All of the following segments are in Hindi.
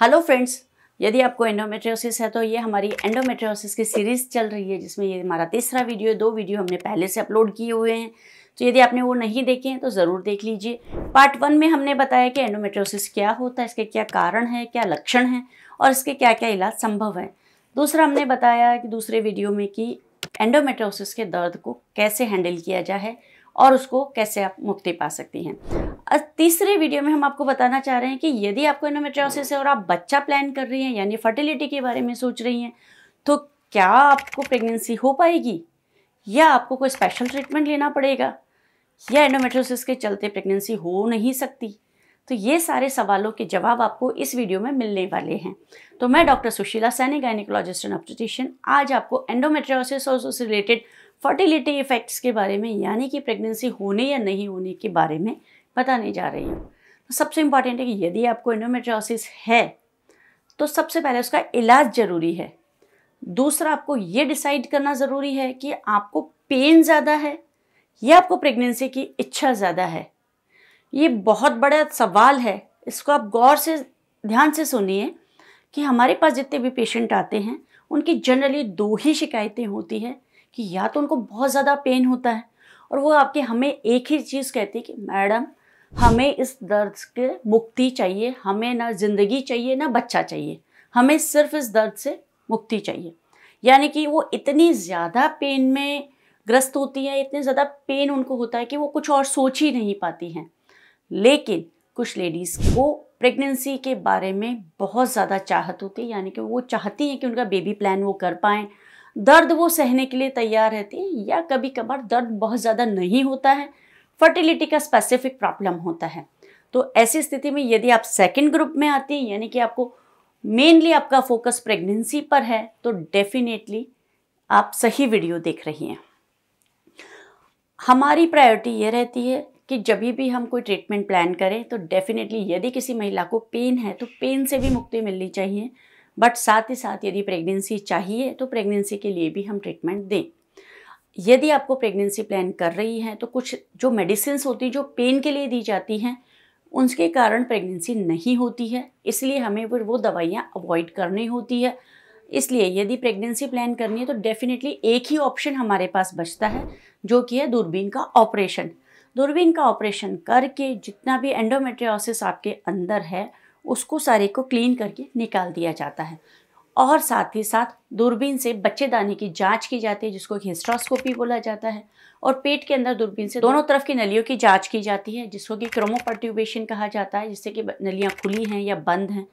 हेलो फ्रेंड्स यदि आपको एंडोमेट्रियोसिस है तो ये हमारी एंडोमेट्रियोसिस की सीरीज़ चल रही है जिसमें ये हमारा तीसरा वीडियो है दो वीडियो हमने पहले से अपलोड किए हुए हैं तो यदि आपने वो नहीं देखे हैं तो ज़रूर देख लीजिए पार्ट वन में हमने बताया कि एंडोमेट्रियोसिस क्या होता है इसके क्या कारण है क्या लक्षण हैं और इसके क्या क्या इलाज संभव हैं दूसरा हमने बताया कि दूसरे वीडियो में कि एंडोमेट्रोसिस के दर्द को कैसे हैंडल किया जाए और उसको कैसे आप मुक्ति पा सकती हैं तीसरे वीडियो में हम आपको बताना चाह रहे हैं कि यदि आपको इनोमेट्रियोसिस है और आप बच्चा प्लान कर रही हैं यानी फर्टिलिटी के बारे में सोच रही हैं तो क्या आपको प्रेगनेंसी हो पाएगी या आपको कोई स्पेशल ट्रीटमेंट लेना पड़ेगा या एंडोमेट्रोसिस के चलते प्रेगनेंसी हो नहीं सकती तो ये सारे सवालों के जवाब आपको इस वीडियो में मिलने वाले हैं तो मैं doctor Sushila Saini gynaecologist and obstetrician आज आपको एंडोमेट्रियोसिस और उससे रिलेटेड फर्टिलिटी इफेक्ट्स के बारे में यानी कि प्रेगनेंसी होने या नहीं होने के बारे में बताने जा रही हूँ तो सबसे इम्पॉर्टेंट है कि यदि आपको इनोमेट्रोसिस है तो सबसे पहले उसका इलाज ज़रूरी है दूसरा आपको ये डिसाइड करना ज़रूरी है कि आपको पेन ज़्यादा है या आपको प्रेगनेंसी की इच्छा ज़्यादा है ये बहुत बड़ा सवाल है इसको आप गौर से ध्यान से सुनिए कि हमारे पास जितने भी पेशेंट आते हैं उनकी जनरली दो ही शिकायतें होती हैं कि या तो उनको बहुत ज़्यादा पेन होता है और वो आपके हमें एक ही चीज़ कहती है कि मैडम हमें इस दर्द के मुक्ति चाहिए हमें ना ज़िंदगी चाहिए ना बच्चा चाहिए हमें सिर्फ इस दर्द से मुक्ति चाहिए यानी कि वो इतनी ज़्यादा पेन में ग्रस्त होती है इतने ज़्यादा पेन उनको होता है कि वो कुछ और सोच ही नहीं पाती हैं लेकिन कुछ लेडीज़ को प्रेगनेंसी के बारे में बहुत ज़्यादा चाहत होती है यानी कि वो चाहती हैं कि उनका बेबी प्लान वो कर पाएँ दर्द वो सहने के लिए तैयार रहती हैं या कभी कभार दर्द बहुत ज़्यादा नहीं होता है फर्टिलिटी का स्पेसिफिक प्रॉब्लम होता है तो ऐसी स्थिति में यदि आप सेकेंड ग्रुप में आते हैं यानी कि आपको मेनली आपका फोकस प्रेगनेंसी पर है तो डेफिनेटली आप सही वीडियो देख रही हैं हमारी प्रायोरिटी ये रहती है कि जब भी हम कोई ट्रीटमेंट प्लान करें तो डेफिनेटली यदि किसी महिला को पेन है तो पेन से भी मुक्ति मिलनी चाहिए बट साथ ही साथ यदि प्रेगनेंसी चाहिए तो प्रेगनेंसी के लिए भी हम ट्रीटमेंट दें यदि आपको प्रेगनेंसी प्लान कर रही हैं तो कुछ जो मेडिसिन होती हैं जो पेन के लिए दी जाती हैं उनके कारण प्रेगनेंसी नहीं होती है इसलिए हमें फिर वो दवाइयाँ अवॉइड करनी होती है इसलिए यदि प्रेगनेंसी प्लान करनी है तो डेफिनेटली एक ही ऑप्शन हमारे पास बचता है जो कि है दूरबीन का ऑपरेशन दूरबीन का ऑपरेशन करके जितना भी एंडोमेट्रियोसिस आपके अंदर है उसको सारे को क्लीन करके निकाल दिया जाता है और साथ ही साथ दूरबीन से बच्चेदानी की जांच की जाती है जिसको हिस्ट्रोस्कोपी बोला जाता है और पेट के अंदर दूरबीन से दोनों तरफ की नलियों की जांच की जाती है जिसको कि क्रोमोपर्ट्यूबेशन कहा जाता है जिससे कि नलियाँ खुली हैं या बंद हैं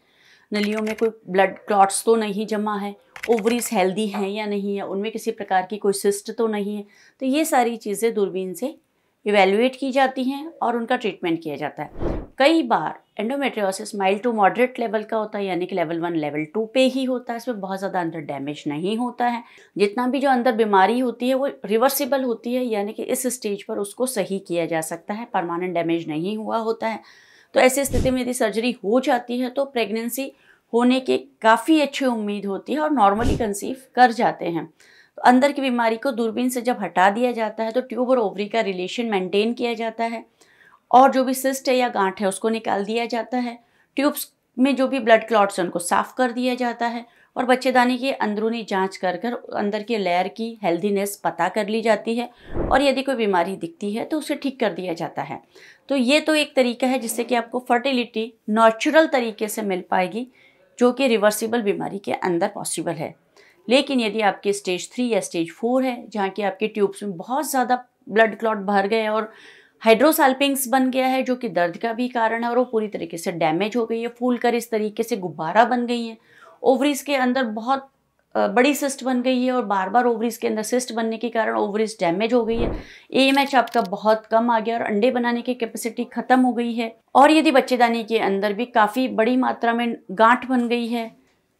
नलियों में कोई ब्लड क्लॉट्स तो नहीं जमा है ओवरीज हेल्दी हैं या नहीं है उनमें किसी प्रकार की कोई सिस्ट तो नहीं है तो ये सारी चीज़ें दूरबीन से इवेलुएट की जाती हैं और उनका ट्रीटमेंट किया जाता है कई बार endometriosis mild to moderate level का होता है यानी कि लेवल वन लेवल टू पे ही होता है इसमें बहुत ज़्यादा अंदर डैमेज नहीं होता है जितना भी जो अंदर बीमारी होती है वो रिवर्सिबल होती है यानी कि इस स्टेज पर उसको सही किया जा सकता है परमानेंट डैमेज नहीं हुआ होता है तो ऐसी स्थिति में यदि सर्जरी हो जाती है तो प्रेगनेंसी होने के काफ़ी अच्छी उम्मीद होती है और नॉर्मली कंसीव कर जाते हैं तो अंदर की बीमारी को दूरबीन से जब हटा दिया जाता है तो ट्यूब और ओवरी का रिलेशन मेंटेन किया जाता है और जो भी सिस्ट है या गांठ है उसको निकाल दिया जाता है ट्यूब्स में जो भी ब्लड क्लॉट्स हैं उनको साफ़ कर दिया जाता है और बच्चेदानी की अंदरूनी जांच कर कर अंदर के लेयर की हेल्दीनेस पता कर ली जाती है और यदि कोई बीमारी दिखती है तो उसे ठीक कर दिया जाता है तो ये तो एक तरीका है जिससे कि आपको फर्टिलिटी नेचुरल तरीके से मिल पाएगी जो कि रिवर्सिबल बीमारी के अंदर पॉसिबल है लेकिन यदि आपके स्टेज थ्री या स्टेज फोर है जहाँ की आपके ट्यूब्स में बहुत ज़्यादा ब्लड क्लॉट भर गए और हाइड्रोसाल्पिंग्स बन गया है जो कि दर्द का भी कारण है और वो पूरी तरीके से डैमेज हो गई है फूल कर इस तरीके से गुब्बारा बन गई है ओवरीज के अंदर बहुत बड़ी सिस्ट बन गई है और बार बार ओवरीज के अंदर सिस्ट बनने के कारण ओवरीज डैमेज हो गई है ए एम एच आपका बहुत कम आ गया और अंडे बनाने की कैपेसिटी खत्म हो गई है और यदि बच्चेदानी के अंदर भी काफ़ी बड़ी मात्रा में गांठ बन गई है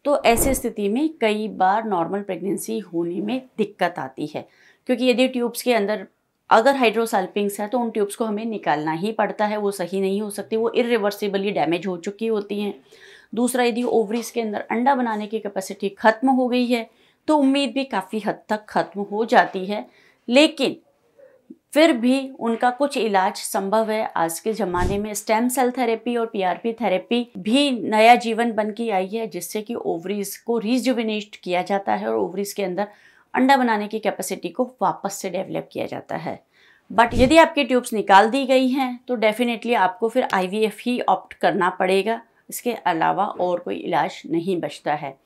तो ऐसे स्थिति में कई बार नॉर्मल प्रेगनेंसी होने में दिक्कत आती है क्योंकि यदि ट्यूब्स के अंदर अगर हाइड्रोसाल्पिंग्स है तो उन ट्यूब्स को हमें निकालना ही पड़ता है वो सही नहीं हो सकती वो इरिवर्सिबली डैमेज हो चुकी होती हैं दूसरा यदि ओवरीज के अंदर अंडा बनाने की कैपेसिटी ख़त्म हो गई है तो उम्मीद भी काफ़ी हद तक ख़त्म हो जाती है लेकिन फिर भी उनका कुछ इलाज संभव है आज के ज़माने में स्टेम सेल थेरेपी और पीआरपी थेरेपी भी नया जीवन बन के आई है जिससे कि ओवरीज को रिजुविनेट किया जाता है और ओवरीज के अंदर अंडा बनाने की कैपेसिटी को वापस से डेवलप किया जाता है बट यदि आपके ट्यूब्स निकाल दी गई हैं तो डेफिनेटली आपको फिर आईवीएफ ही ऑप्ट करना पड़ेगा इसके अलावा और कोई इलाज नहीं बचता है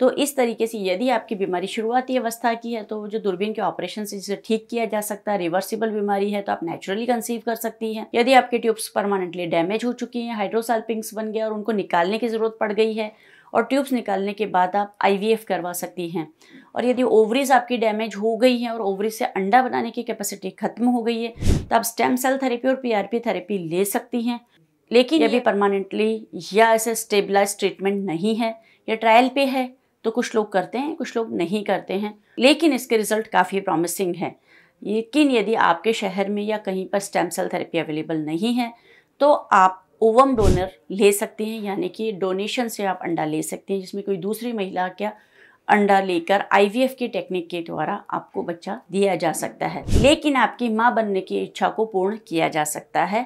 तो इस तरीके से यदि आपकी बीमारी शुरुआती अवस्था की है तो जो दूरबीन के ऑपरेशन से जिसे ठीक किया जा सकता है रिवर्सिबल बीमारी है तो आप नेचुरली कंसीव कर सकती हैं यदि आपके ट्यूब्स परमानेंटली डैमेज हो चुकी हैं हाइड्रोसाल्पिंग्स बन गया और उनको निकालने की ज़रूरत पड़ गई है और ट्यूब्स निकालने के बाद आप आईवीएफ करवा सकती हैं और यदि ओवरीज आपकी डैमेज हो गई है और ओवरीज से अंडा बनाने की कैपेसिटी खत्म हो गई है तो आप स्टेम सेल थेरेपी और पीआरपी थेरेपी ले सकती हैं लेकिन ये भी परमानेंटली या ऐसे स्टेबलाइज ट्रीटमेंट नहीं है या ट्रायल पे है तो कुछ लोग करते हैं कुछ लोग नहीं करते हैं लेकिन इसके रिजल्ट काफ़ी प्रॉमिसिंग है लेकिन यदि आपके शहर में या कहीं पर स्टेम सेल थेरेपी अवेलेबल नहीं है तो आप ओवम डोनर ले सकते हैं यानी कि डोनेशन से आप अंडा ले सकते हैं जिसमें कोई दूसरी महिला क्या अंडा लेकर आईवीएफ की टेक्निक के द्वारा आपको बच्चा दिया जा सकता है लेकिन आपकी माँ बनने की इच्छा को पूर्ण किया जा सकता है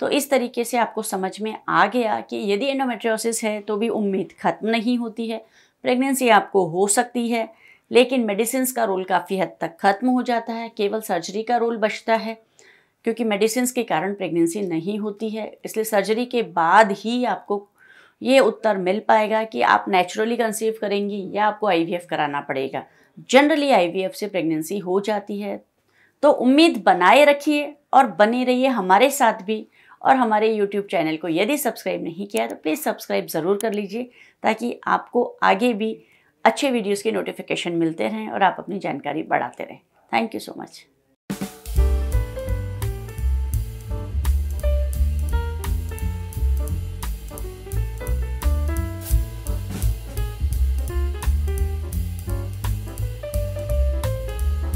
तो इस तरीके से आपको समझ में आ गया कि यदि एंडोमेट्रियोसिस है तो भी उम्मीद ख़त्म नहीं होती है प्रेगनेंसी आपको हो सकती है लेकिन मेडिसिन का रोल काफ़ी हद तक ख़त्म हो जाता है केवल सर्जरी का रोल बचता है क्योंकि मेडिसिन के कारण प्रेगनेंसी नहीं होती है इसलिए सर्जरी के बाद ही आपको ये उत्तर मिल पाएगा कि आप नेचुरली कंसीव करेंगी या आपको आईवीएफ कराना पड़ेगा जनरली आईवीएफ से प्रेगनेंसी हो जाती है तो उम्मीद बनाए रखिए और बने रहिए हमारे साथ भी और हमारे YouTube चैनल को यदि सब्सक्राइब नहीं किया तो प्लीज़ सब्सक्राइब ज़रूर कर लीजिए ताकि आपको आगे भी अच्छे वीडियोस के नोटिफिकेशन मिलते रहें और आप अपनी जानकारी बढ़ाते रहें थैंक यू सो मच